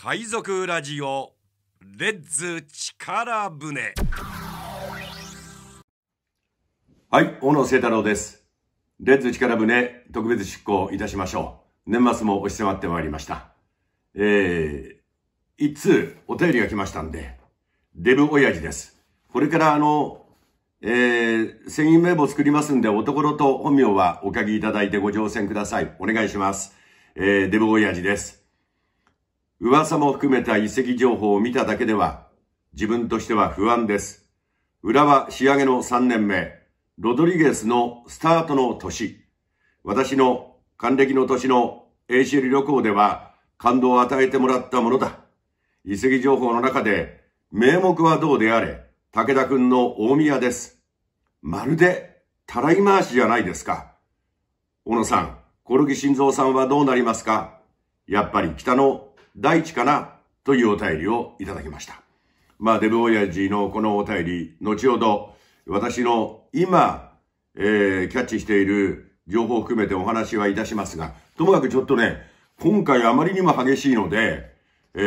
海賊ラジオレッズ力船はい小野清太郎ですレッズ力船特別執行いたしましょう年末も押し迫ってまいりましたえー、一通お便りが来ましたんでデブ親父ですこれからあのえー、船員名簿作りますんで、おところと本名はお書きいただいてご乗船ください。お願いします。えー、デブ親父です。噂も含めた遺跡情報を見ただけでは、自分としては不安です。浦和仕上げの3年目、ロドリゲスのスタートの年、私の還暦の年の ACL 旅行では感動を与えてもらったものだ。遺跡情報の中で、名目はどうであれ、武田くんの大宮です。まるで、たらい回しじゃないですか。小野さん、コルギ晋三さんはどうなりますかやっぱり北の第一かなというお便りをいただきました。まあ、デブ親父のこのお便り、後ほど、私の今、えー、キャッチしている情報を含めてお話はいたしますが、ともかくちょっとね、今回あまりにも激しいので、え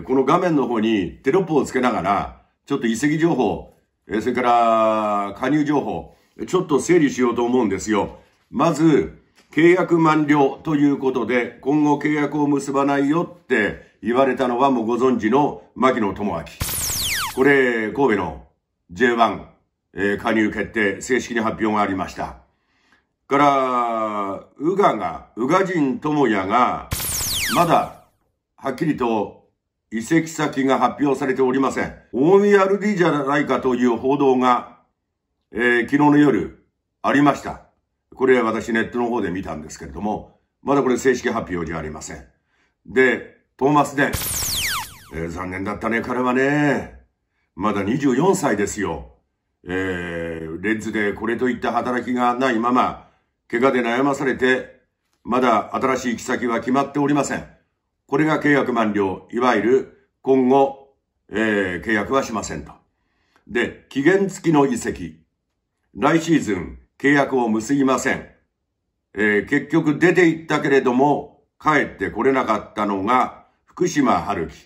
ー、この画面の方にテロップをつけながら、ちょっと遺跡情報、えー、それから加入情報、ちょっと整理しようと思うんですよ。まず、契約満了ということで、今後契約を結ばないよって言われたのはもうご存知の牧野智明。これ、神戸の J1、えー、加入決定、正式に発表がありました。から、宇賀が、宇賀人智也が、まだ、はっきりと移籍先が発表されておりません。大宮 RD じゃないかという報道が、えー、昨日の夜、ありました。これは私ネットの方で見たんですけれども、まだこれ正式発表じゃありません。で、トーマス・デン。えー、残念だったね、彼はね。まだ24歳ですよ。えー、レッズでこれといった働きがないまま、怪我で悩まされて、まだ新しい行き先は決まっておりません。これが契約満了。いわゆる、今後、えー、契約はしませんと。で、期限付きの移籍。来シーズン、契約を結びません。えー、結局出て行ったけれども、帰ってこれなかったのが、福島春樹、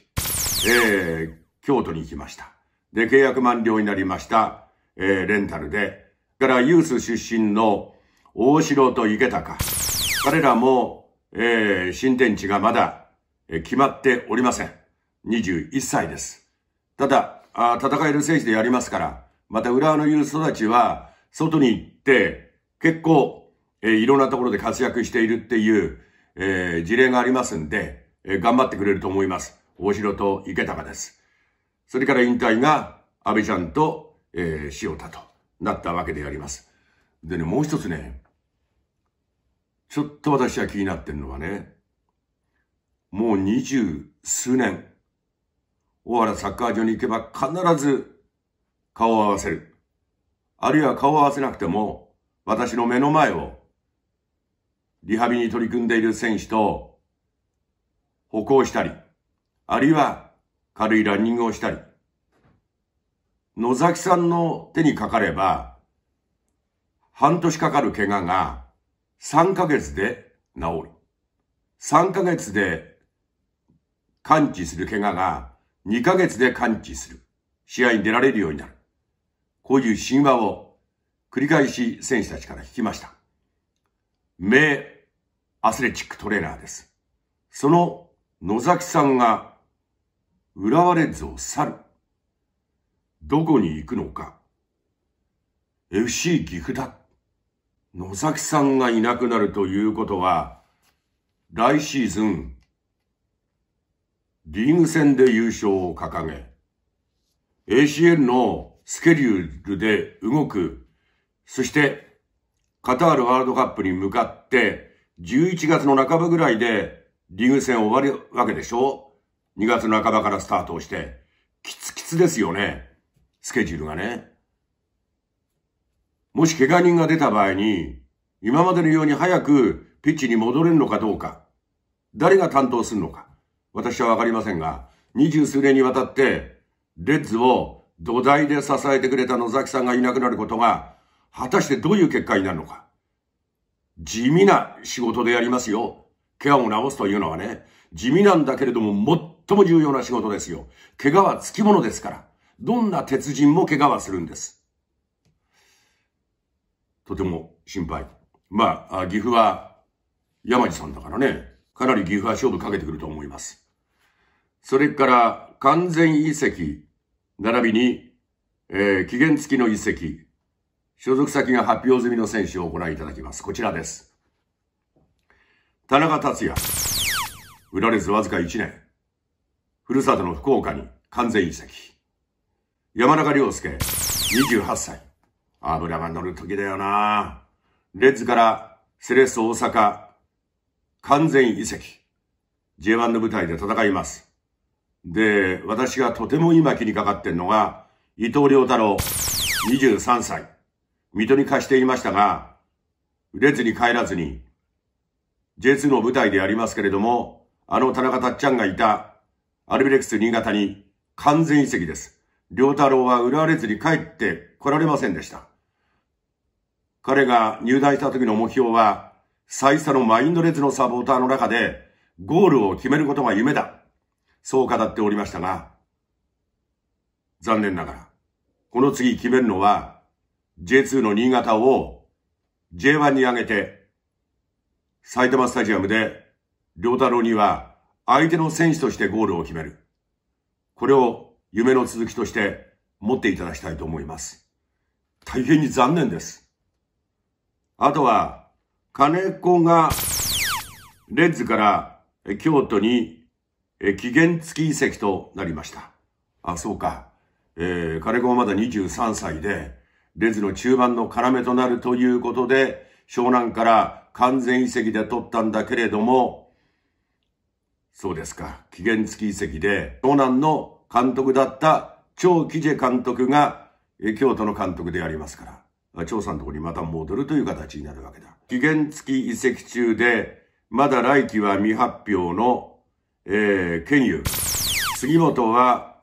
えー、京都に行きました。で、契約満了になりました、えー、レンタルで。からユース出身の大城と池高。彼らも、えー、新天地がまだ、えー、決まっておりません。21歳です。ただ、あ戦える選手でやりますから、また浦和のユース育ちは、外に行って、結構、えー、いろんなところで活躍しているっていう、えー、事例がありますんで、えー、頑張ってくれると思います。大城と池高です。それから引退が、安倍ちゃんと、えー、塩田となったわけであります。でね、もう一つね、ちょっと私は気になってるのはね、もう二十数年、大原サッカー場に行けば必ず顔を合わせる。あるいは顔を合わせなくても、私の目の前を、リハビリに取り組んでいる選手と歩行したり、あるいは軽いランニングをしたり、野崎さんの手にかかれば、半年かかる怪我が3ヶ月で治る。3ヶ月で完治する怪我が2ヶ月で完治する。試合に出られるようになる。こういう神話を繰り返し選手たちから聞きました。名アスレチックトレーナーです。その野崎さんが浦和レッズを去る。どこに行くのか。FC 岐阜だ。野崎さんがいなくなるということは、来シーズン、リーグ戦で優勝を掲げ、ACL のスケジュールで動く、そしてカタールワールドカップに向かって、11月の半ばぐらいでリーグ戦終わるわけでしょ ?2 月半ばからスタートをして、キツキツですよね、スケジュールがね。もし怪我人が出た場合に、今までのように早くピッチに戻れるのかどうか、誰が担当するのか、私はわかりませんが、二十数年にわたって、レッズを土台で支えてくれた野崎さんがいなくなることが、果たしてどういう結果になるのか。地味な仕事でやりますよ。怪我を治すというのはね、地味なんだけれども、最も重要な仕事ですよ。怪我はつきものですから。どんな鉄人も怪我はするんです。とても心配。まあ、岐阜は山地さんだからね、かなり岐阜は勝負かけてくると思います。それから、完全移籍並びに、えー、期限付きの移籍、所属先が発表済みの選手をご覧いただきます。こちらです。田中達也。売られずわずか1年。ふるさとの福岡に完全移籍。山中良介、28歳。油が乗る時だよなレッズからセレッソ大阪、完全移籍。J1 の舞台で戦います。で、私がとても今気にかかってんのが、伊藤良太郎、23歳。水戸に貸していましたが、売れずに帰らずに、J2 の舞台でありますけれども、あの田中たっちゃんがいた、アルビレックス新潟に完全移籍です。良太郎は売られずに帰って来られませんでした。彼が入団した時の目標は、最初のマインドレッズのサポーターの中で、ゴールを決めることが夢だ。そう語っておりましたが、残念ながら、この次決めるのは、J2 の新潟を J1 に上げて、埼玉スタジアムで、良太郎には相手の選手としてゴールを決める。これを夢の続きとして持っていただきたいと思います。大変に残念です。あとは、金子が、レッズから京都にえ期限付き移籍となりました。あ、そうか。えー、金子はまだ23歳で、レズの中盤の要となるということで、湘南から完全移籍で取ったんだけれども、そうですか。期限付き移籍で、湘南の監督だった張貴ジ監督が、え京都の監督でありますから、張さんのところにまた戻るという形になるわけだ。期限付き移籍中で、まだ来期は未発表のえー、ケニ杉本は、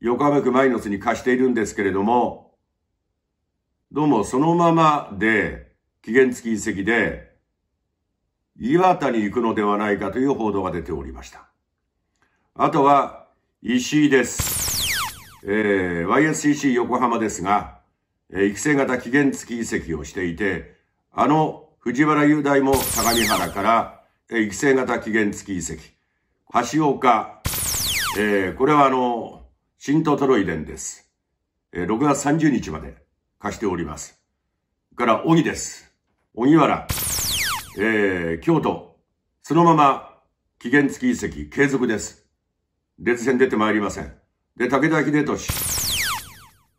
横浜区マイノスに貸しているんですけれども、どうもそのままで、期限付き移籍で、岩田に行くのではないかという報道が出ておりました。あとは、石井です。えー、YSCC 横浜ですが、えー、育成型期限付き移籍をしていて、あの藤原雄大も相模原から、えー、育成型期限付き移籍。橋岡、えー、これはあの、新トトロイデンです。えー、6月30日まで貸しております。から、小木です。小木原、えー、京都、そのまま期限付き遺跡継続です。列戦出てまいりません。で、武田秀俊、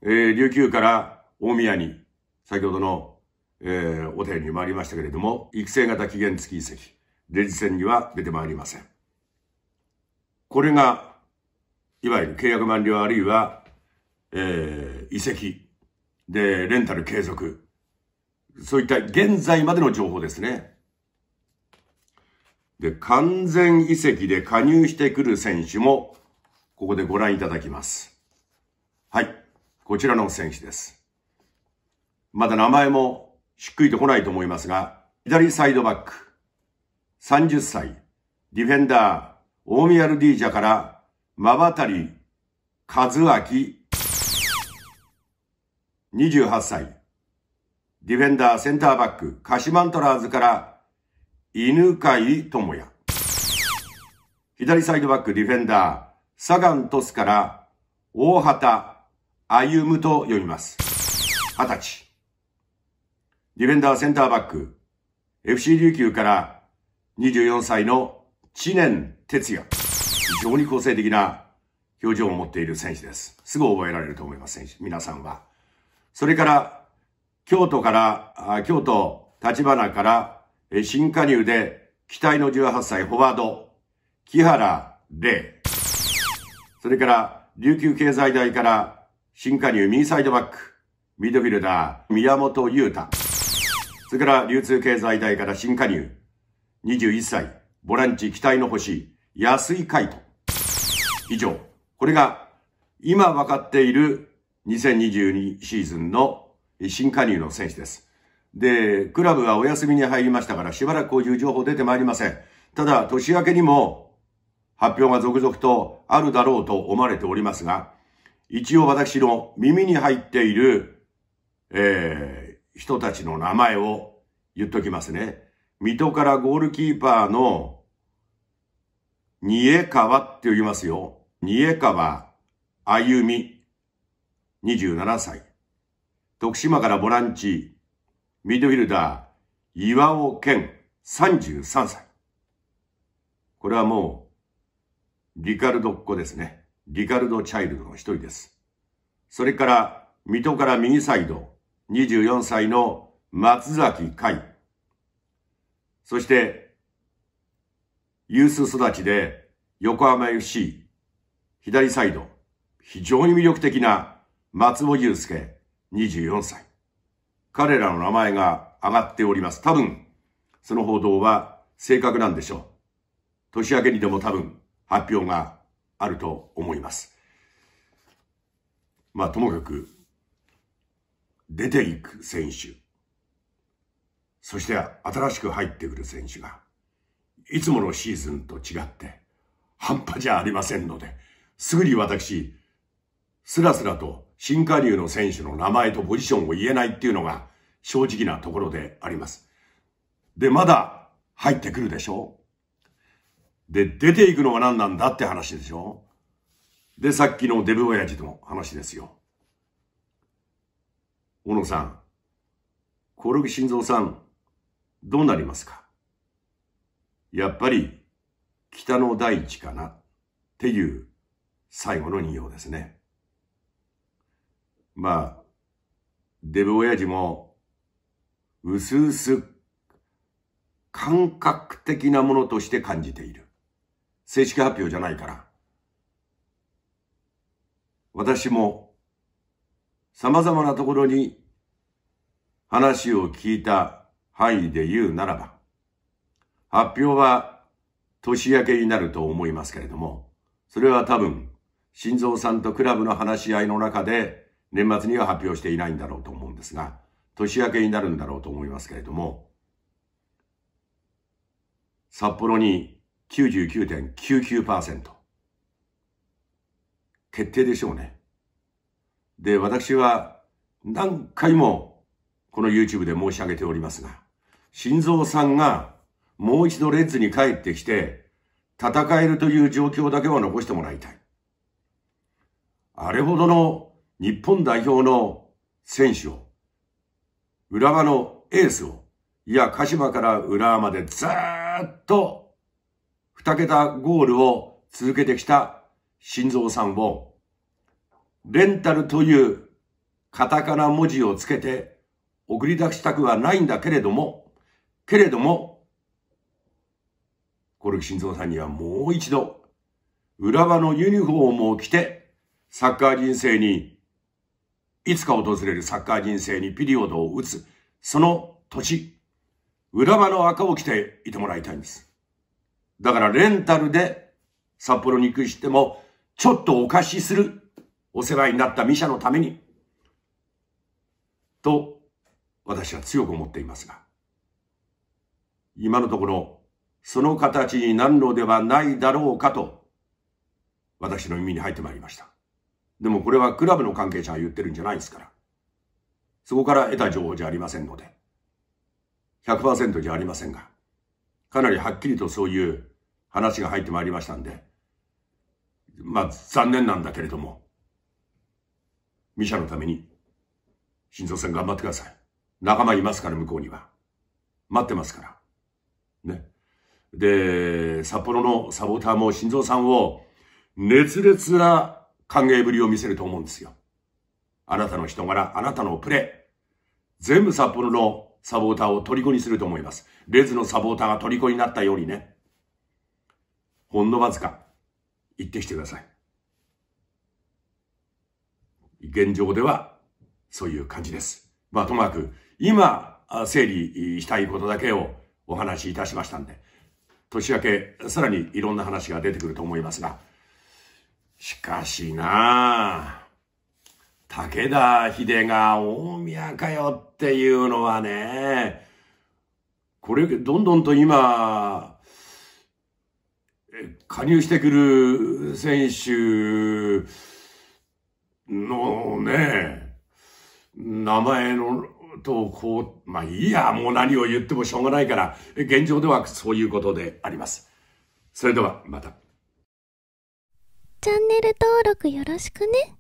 えー、琉球から大宮に、先ほどの、えー、お手に参りましたけれども、育成型期限付き遺跡、レジ戦には出てまいりません。これが、いわゆる契約満了あるいは、えー、移籍。で、レンタル継続。そういった現在までの情報ですね。で、完全移籍で加入してくる選手も、ここでご覧いただきます。はい。こちらの選手です。まだ名前もしっくりとこないと思いますが、左サイドバック、30歳、ディフェンダー、大宮ルディージャから、まばたり、和明、28歳。ディフェンダーセンターバック、カシマントラーズから、犬飼智也。左サイドバックディフェンダー、サガントスから、大畑歩むと読みます。二十歳。ディフェンダーセンターバック、FC 琉球から、24歳の知念哲也。非常に個性的な表情を持っている選手です。すぐ覚えられると思います、選手。皆さんは。それから、京都から、京都、立花から、新加入で、期待の18歳、フォワード、木原玲。それから、琉球経済大から、新加入、右サイドバック、ミッドフィルダー、宮本優太。それから、流通経済大から新加入、21歳、ボランチ、期待の星、安い回答。以上。これが今分かっている2022シーズンの新加入の選手です。で、クラブはお休みに入りましたからしばらくこういう情報出てまいりません。ただ、年明けにも発表が続々とあるだろうと思われておりますが、一応私の耳に入っている、えー、人たちの名前を言っときますね。水戸からゴールキーパーのにえかわって呼びますよ。にえかわ、あゆみ、27歳。徳島からボランチ、ミッドフィルダー、岩尾健、33歳。これはもう、リカルドっ子ですね。リカルド・チャイルドの一人です。それから、水戸から右サイド、24歳の松崎海。そして、ユース育ちで、横浜 FC、左サイド、非常に魅力的な松尾祐介、24歳。彼らの名前が上がっております。多分、その報道は正確なんでしょう。年明けにでも多分発表があると思います。まあ、ともかく、出ていく選手、そして新しく入ってくる選手が、いつものシーズンと違って、半端じゃありませんので、すぐに私、すらすらと新加入の選手の名前とポジションを言えないっていうのが正直なところであります。で、まだ入ってくるでしょで、出ていくのは何なんだって話でしょで、さっきのデブ親父の話ですよ。小野さん、興梠晋三さん、どうなりますかやっぱり北の大地かなっていう最後の2行ですね。まあ、デブ親父も、うすうす感覚的なものとして感じている。正式発表じゃないから。私も様々なところに話を聞いた範囲で言うならば、発表は年明けになると思いますけれども、それは多分、新蔵さんとクラブの話し合いの中で、年末には発表していないんだろうと思うんですが、年明けになるんだろうと思いますけれども、札幌に99.99%。決定でしょうね。で、私は何回もこの YouTube で申し上げておりますが、心臓さんがもう一度レッズに帰ってきて、戦えるという状況だけは残してもらいたい。あれほどの日本代表の選手を、浦和のエースを、いや、鹿島から浦和までずっと二桁ゴールを続けてきた心臓さんを、レンタルというカタカナ文字をつけて送り出したくはないんだけれども、けれども、コルフ心臓さんにはもう一度、浦和のユニフォームを着て、サッカー人生に、いつか訪れるサッカー人生にピリオドを打つ、その土地、浦和の赤を着ていてもらいたいんです。だからレンタルで札幌に行くしても、ちょっとお貸しする、お世話になったミシャのために、と、私は強く思っていますが、今のところ、その形になるのではないだろうかと、私の耳に入ってまいりました。でもこれはクラブの関係者が言ってるんじゃないですから。そこから得た情報じゃありませんので。100%じゃありませんが、かなりはっきりとそういう話が入ってまいりましたんで、まあ残念なんだけれども、ミシャのために、心臓戦頑張ってください。仲間いますから、向こうには。待ってますから。ね。で、札幌のサポーターも新蔵さんを熱烈な歓迎ぶりを見せると思うんですよ。あなたの人柄、あなたのプレー。全部札幌のサポーターを虜にすると思います。レズのサポーターが虜になったようにね。ほんのわずか、行ってきてください。現状では、そういう感じです。まあ、ともかく、今、整理したいことだけをお話しいたしましたんで。年明け、さらにいろんな話が出てくると思いますが、しかしなあ武田秀が大宮かよっていうのはね、これ、どんどんと今、加入してくる選手のね、名前のと、こう、まあいいや、もう何を言ってもしょうがないから、現状ではそういうことであります。それでは、また。チャンネル登録よろしくね。